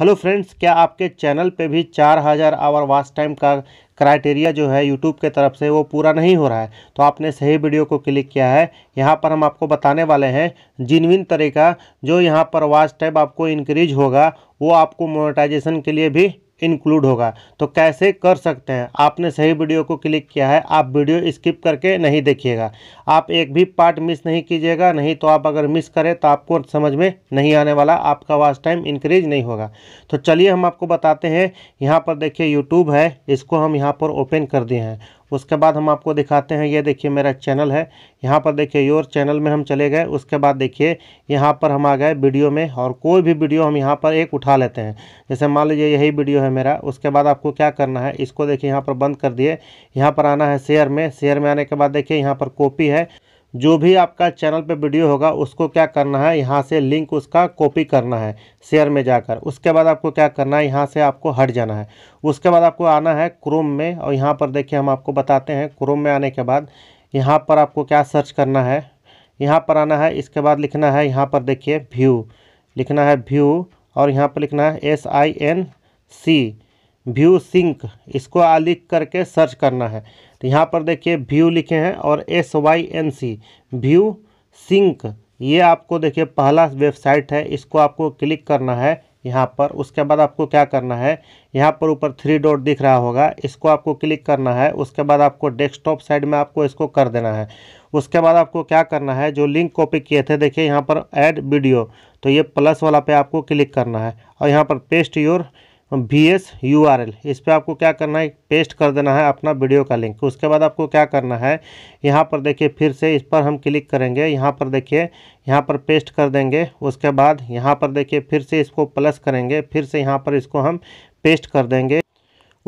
hello friends क्या आपके channel पे भी 4000 आवर वाच टाइम का क्राइटेरिया जो है यूट्यूब के तरफ से वो पूरा नहीं हो रहा है तो आपने सही वीडियो को क्लिक किया है यहाँ पर हम आपको बताने वाले हैं जिनविन तरीका जो यहाँ पर वाच टाइम आपको इंक्रीज होगा वो आपको मोनेटाइजेशन के लिए भी इंक्लूड होगा तो कैसे कर सकते हैं आपने सही वीडियो को क्लिक किया है आप वीडियो स्किप करके नहीं देखिएगा आप एक भी पार्ट मिस नहीं कीजिएगा नहीं तो आप अगर मिस करें तो आपको समझ में नहीं आने वाला आपका वास्ट टाइम इंक्रीज नहीं होगा तो चलिए हम आपको बताते हैं यहाँ पर देखिए यूट्यूब है इसको हम यहाँ पर ओपन कर दिए हैं उसके बाद हम आपको दिखाते हैं ये देखिए मेरा चैनल है यहाँ पर देखिए योर चैनल में हम चले गए उसके बाद देखिए यहाँ पर हम आ गए वीडियो में और कोई भी वीडियो हम यहाँ पर एक उठा लेते हैं जैसे मान लीजिए यही वीडियो है मेरा उसके बाद आपको क्या करना है इसको देखिए यहाँ पर बंद कर दिए यहाँ पर आना है शेयर में शेयर में आने के बाद देखिए यहाँ पर कॉपी है जो भी आपका चैनल पे वीडियो होगा उसको क्या करना है यहाँ से लिंक उसका कॉपी करना है शेयर में जाकर उसके बाद आपको क्या करना है यहाँ से आपको हट जाना है उसके बाद आपको आना है क्रोम में और यहाँ पर देखिए हम आपको बताते हैं क्रोम में आने के बाद यहाँ पर आपको क्या सर्च करना है यहाँ पर आना है इसके बाद लिखना है यहाँ पर देखिए व्यू लिखना है व्यू और यहाँ पर लिखना है S I N C view sync इसको आ लिख करके सर्च करना है तो यहाँ पर देखिए व्यू लिखे हैं और S Y N C view sync ये आपको देखिए पहला वेबसाइट है इसको आपको क्लिक करना है यहाँ पर उसके बाद आपको क्या करना है यहाँ पर ऊपर थ्री डॉट दिख रहा होगा इसको आपको क्लिक करना है उसके बाद आपको डेस्कटॉप साइड में आपको इसको कर देना है उसके बाद आपको क्या करना है जो लिंक कॉपी किए थे देखिए यहाँ पर ऐड वीडियो तो ये प्लस वाला पे आपको क्लिक करना है और यहाँ पर paste your V S U R L इस पर आपको क्या करना है पेस्ट कर देना है अपना वीडियो का लिंक उसके बाद आपको क्या करना है यहाँ पर देखिए फिर से इस पर हम क्लिक करेंगे यहाँ पर देखिए यहाँ पर पेस्ट कर देंगे उसके बाद यहाँ पर देखिए फिर से इसको प्लस करेंगे फिर से यहाँ पर इसको हम पेस्ट कर देंगे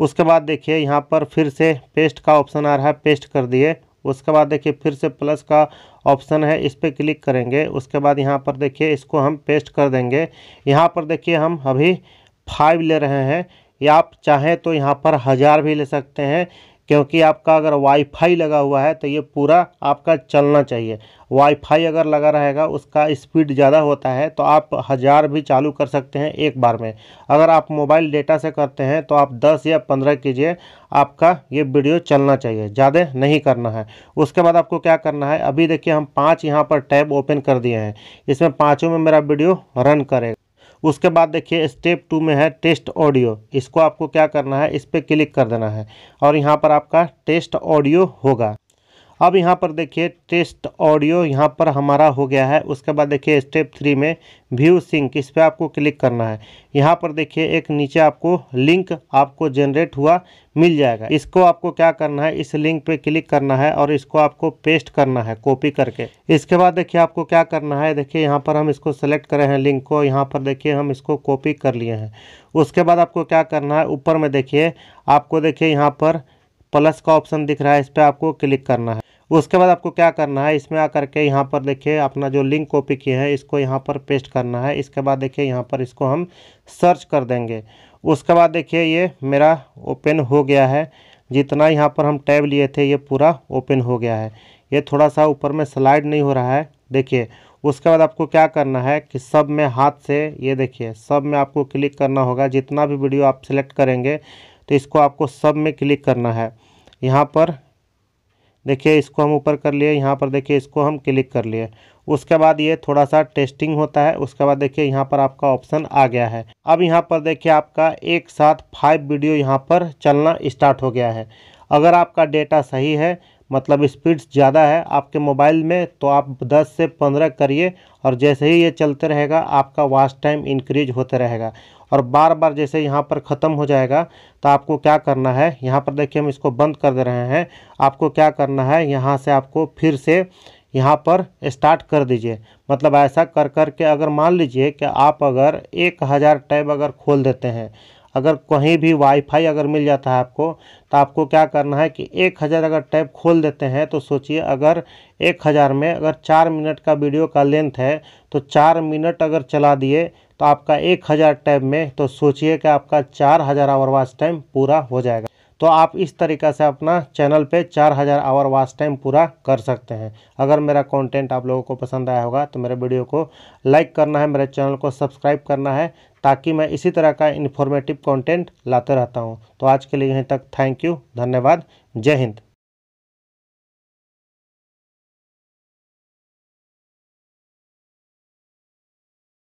उसके बाद देखिए यहाँ पर फिर से पेस्ट का ऑप्शन आ रहा है पेस्ट कर दिए उसके बाद देखिए फिर से प्लस का ऑप्शन है इस पर क्लिक करेंगे उसके बाद यहाँ पर देखिए इसको हम पेस्ट कर देंगे यहाँ पर देखिए हम अभी फाइव ले रहे हैं या आप चाहें तो यहाँ पर हज़ार भी ले सकते हैं क्योंकि आपका अगर वाईफाई लगा हुआ है तो ये पूरा आपका चलना चाहिए वाईफाई अगर लगा रहेगा उसका स्पीड ज़्यादा होता है तो आप हज़ार भी चालू कर सकते हैं एक बार में अगर आप मोबाइल डेटा से करते हैं तो आप दस या पंद्रह कीजिए आपका ये वीडियो चलना चाहिए ज़्यादा नहीं करना है उसके बाद आपको क्या करना है अभी देखिए हम पाँच यहाँ पर टैब ओपन कर दिए हैं इसमें पाँचों में मेरा वीडियो रन करेगा उसके बाद देखिए स्टेप टू में है टेस्ट ऑडियो इसको आपको क्या करना है इस पर क्लिक कर देना है और यहाँ पर आपका टेस्ट ऑडियो होगा अब यहाँ पर देखिए टेस्ट ऑडियो यहाँ पर हमारा हो गया है उसके बाद देखिए स्टेप थ्री में व्यू सिंक इस पर आपको क्लिक करना है यहाँ पर देखिए एक नीचे आपको लिंक आपको जनरेट हुआ मिल जाएगा इसको आपको क्या करना है इस लिंक पे क्लिक करना है और इसको आपको पेस्ट करना है कॉपी करके इसके बाद देखिए आपको क्या करना है देखिए यहाँ पर हम इसको सेलेक्ट करे हैं लिंक को यहाँ पर देखिए हम इसको कॉपी कर लिए हैं उसके बाद आपको क्या करना है ऊपर में देखिए आपको देखिए यहाँ पर प्लस का ऑप्शन दिख रहा है इस पर आपको क्लिक करना है उसके बाद आपको क्या करना है इसमें आकर के यहाँ पर देखिए अपना जो लिंक कॉपी किए हैं इसको यहाँ पर पेस्ट करना है इसके बाद देखिए यहाँ पर इसको हम सर्च कर देंगे उसके बाद देखिए ये मेरा ओपन हो गया है जितना यहाँ पर हम टैब लिए थे ये पूरा ओपन हो गया है ये थोड़ा सा ऊपर में स्लाइड नहीं हो रहा है देखिए उसके बाद आपको क्या करना है कि सब में हाथ से ये देखिए सब में आपको क्लिक करना होगा जितना भी वीडियो आप सिलेक्ट करेंगे तो इसको आपको सब में क्लिक करना है यहाँ पर देखिए इसको हम ऊपर कर लिए यहाँ पर देखिए इसको हम क्लिक कर लिए उसके बाद ये थोड़ा सा टेस्टिंग होता है उसके बाद देखिए यहाँ पर आपका ऑप्शन आ गया है अब यहाँ पर देखिए आपका एक साथ फाइव वीडियो यहाँ पर चलना स्टार्ट हो गया है अगर आपका डेटा सही है मतलब स्पीड्स ज़्यादा है आपके मोबाइल में तो आप 10 से 15 करिए और जैसे ही ये चलते रहेगा आपका वाच टाइम इंक्रीज होते रहेगा और बार बार जैसे यहाँ पर ख़त्म हो जाएगा तो आपको क्या करना है यहाँ पर देखिए हम इसको बंद कर दे रहे हैं आपको क्या करना है यहाँ से आपको फिर से यहाँ पर स्टार्ट कर दीजिए मतलब ऐसा कर कर के अगर मान लीजिए कि आप अगर एक हज़ार टैब अगर खोल देते हैं अगर कहीं भी वाईफाई अगर मिल जाता है आपको तो आपको क्या करना है कि एक हज़ार अगर टैब खोल देते हैं तो सोचिए अगर एक हज़ार में अगर चार मिनट का वीडियो का लेंथ है तो चार मिनट अगर चला दिए तो आपका एक हज़ार टैब में तो सोचिए कि आपका चार हज़ार आवर वाच टाइम पूरा हो जाएगा तो आप इस तरीका से अपना चैनल पे 4000 आवर वास्ट टाइम पूरा कर सकते हैं अगर मेरा कंटेंट आप लोगों को पसंद आया होगा तो मेरे वीडियो को लाइक करना है मेरे चैनल को सब्सक्राइब करना है ताकि मैं इसी तरह का इन्फॉर्मेटिव कंटेंट लाते रहता हूँ तो आज के लिए यहीं तक थैंक यू धन्यवाद जय हिंद